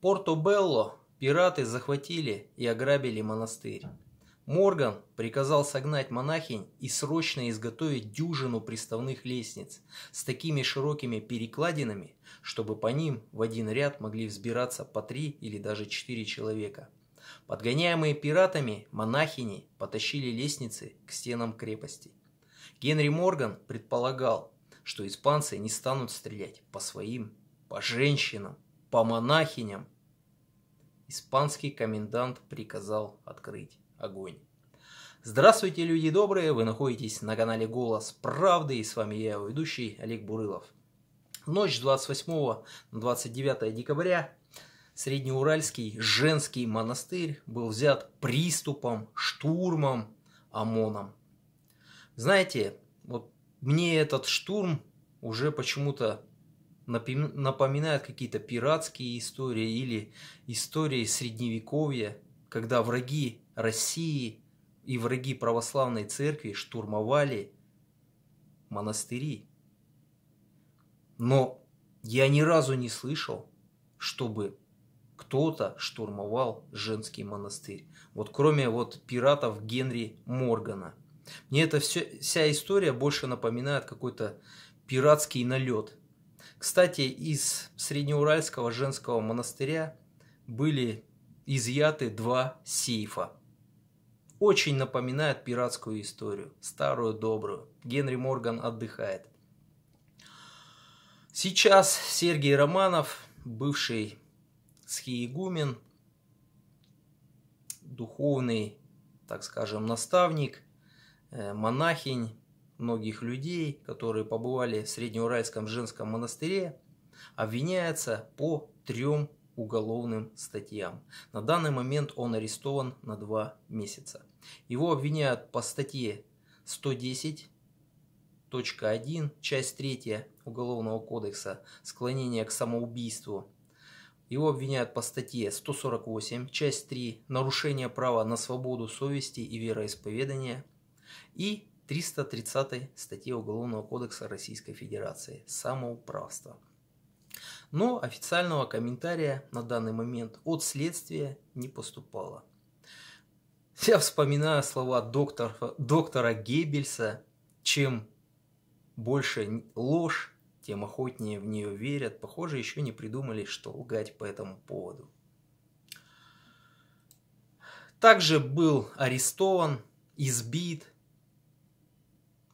Порто-Белло пираты захватили и ограбили монастырь. Морган приказал согнать монахинь и срочно изготовить дюжину приставных лестниц с такими широкими перекладинами, чтобы по ним в один ряд могли взбираться по три или даже четыре человека. Подгоняемые пиратами, монахини потащили лестницы к стенам крепости. Генри Морган предполагал, что испанцы не станут стрелять по своим, по женщинам, по монахиням. Испанский комендант приказал открыть огонь. Здравствуйте, люди добрые! Вы находитесь на канале «Голос правды» и с вами я, его ведущий Олег Бурылов. Ночь 28 на 29 декабря Среднеуральский женский монастырь был взят приступом, штурмом ОМОНом. Знаете, вот мне этот штурм уже почему-то напоминают какие-то пиратские истории или истории средневековья, когда враги России и враги православной церкви штурмовали монастыри. Но я ни разу не слышал, чтобы кто-то штурмовал женский монастырь. Вот кроме вот пиратов Генри Моргана. Мне эта все, вся история больше напоминает какой-то пиратский налет – кстати, из Среднеуральского женского монастыря были изъяты два сейфа. Очень напоминает пиратскую историю, старую добрую. Генри Морган отдыхает. Сейчас Сергей Романов, бывший схиегумен, духовный, так скажем, наставник, э, монахинь, многих людей, которые побывали в Среднеуральском женском монастыре, обвиняется по трем уголовным статьям. На данный момент он арестован на два месяца. Его обвиняют по статье 110.1, часть 3 Уголовного кодекса «Склонение к самоубийству». Его обвиняют по статье 148, часть 3 «Нарушение права на свободу совести и вероисповедания» и 330 статьи Уголовного кодекса Российской Федерации «Самоуправство». Но официального комментария на данный момент от следствия не поступало. Я вспоминаю слова доктор, доктора Геббельса, чем больше ложь, тем охотнее в нее верят. Похоже, еще не придумали, что лгать по этому поводу. Также был арестован, избит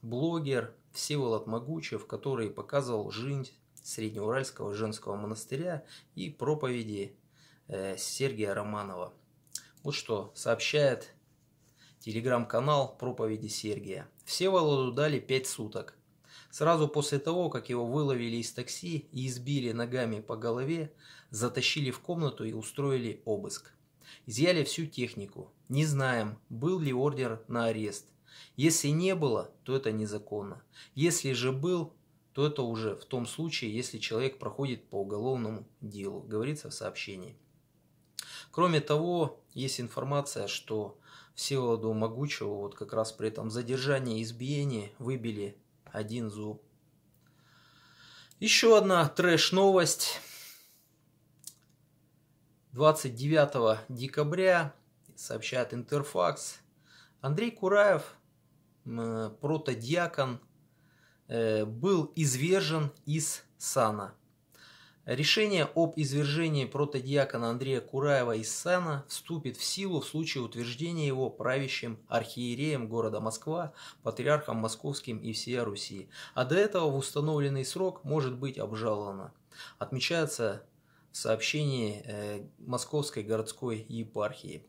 блогер Всеволод Могучев, который показывал жизнь Среднеуральского женского монастыря и проповеди э, Сергия Романова. Вот что сообщает телеграм-канал проповеди Сергия. Всеволоду дали 5 суток. Сразу после того, как его выловили из такси и избили ногами по голове, затащили в комнату и устроили обыск. Изъяли всю технику. Не знаем, был ли ордер на арест. Если не было, то это незаконно. Если же был, то это уже в том случае, если человек проходит по уголовному делу, говорится в сообщении. Кроме того, есть информация, что Всеволоду Могучеву вот как раз при этом задержании и избиении выбили один зуб. Еще одна трэш-новость. 29 декабря, сообщает Интерфакс, Андрей Кураев протодиакон э, был извержен из сана. Решение об извержении протодиакона Андрея Кураева из сана вступит в силу в случае утверждения его правящим архиереем города Москва, патриархом московским и всея Руси, а до этого в установленный срок может быть обжаловано. Отмечается в сообщении э, Московской городской епархии.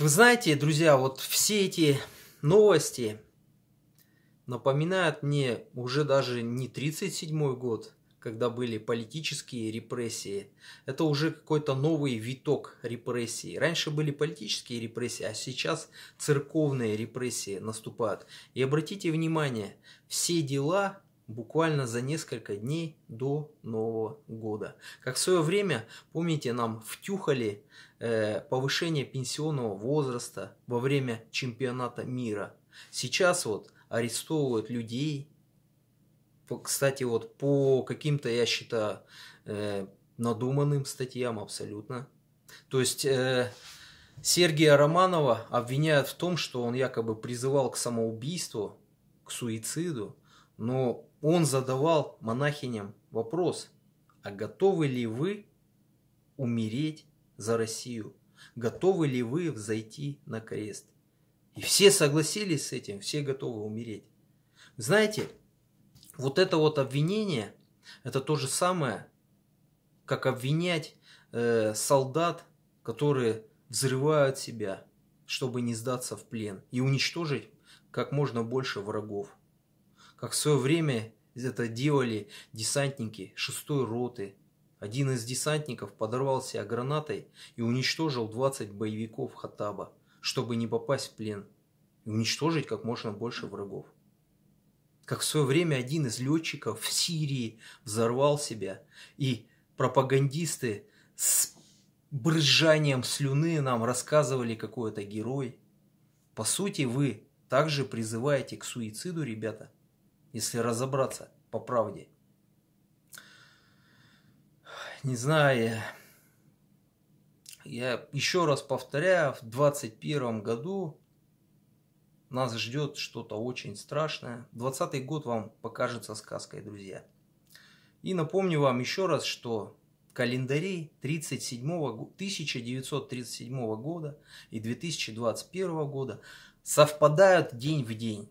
Вы знаете, друзья, вот все эти новости напоминают мне уже даже не 37 год, когда были политические репрессии. Это уже какой-то новый виток репрессий. Раньше были политические репрессии, а сейчас церковные репрессии наступают. И обратите внимание, все дела буквально за несколько дней до Нового года. Как в свое время, помните, нам втюхали э, повышение пенсионного возраста во время чемпионата мира. Сейчас вот арестовывают людей. Кстати, вот по каким-то, я считаю, э, надуманным статьям абсолютно. То есть... Э, Сергия Романова обвиняют в том, что он якобы призывал к самоубийству, к суициду но он задавал монахиням вопрос, а готовы ли вы умереть за Россию? Готовы ли вы взойти на крест? И все согласились с этим, все готовы умереть. Знаете, вот это вот обвинение, это то же самое, как обвинять э, солдат, которые взрывают себя, чтобы не сдаться в плен и уничтожить как можно больше врагов как в свое время это делали десантники шестой роты. Один из десантников подорвался гранатой и уничтожил 20 боевиков хаттаба, чтобы не попасть в плен и уничтожить как можно больше врагов. Как в свое время один из летчиков в Сирии взорвал себя, и пропагандисты с брызжанием слюны нам рассказывали, какой это герой. По сути, вы также призываете к суициду, ребята – если разобраться по правде. Не знаю, я еще раз повторяю, в 2021 году нас ждет что-то очень страшное. 20 год вам покажется сказкой, друзья. И напомню вам еще раз, что календарей 37 1937 года и 2021 года совпадают день в день.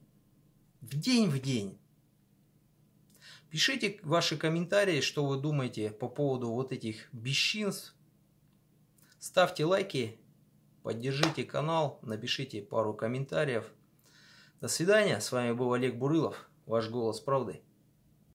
В день в день. Пишите ваши комментарии, что вы думаете по поводу вот этих бесчинств. Ставьте лайки, поддержите канал, напишите пару комментариев. До свидания, с вами был Олег Бурылов, ваш голос правды.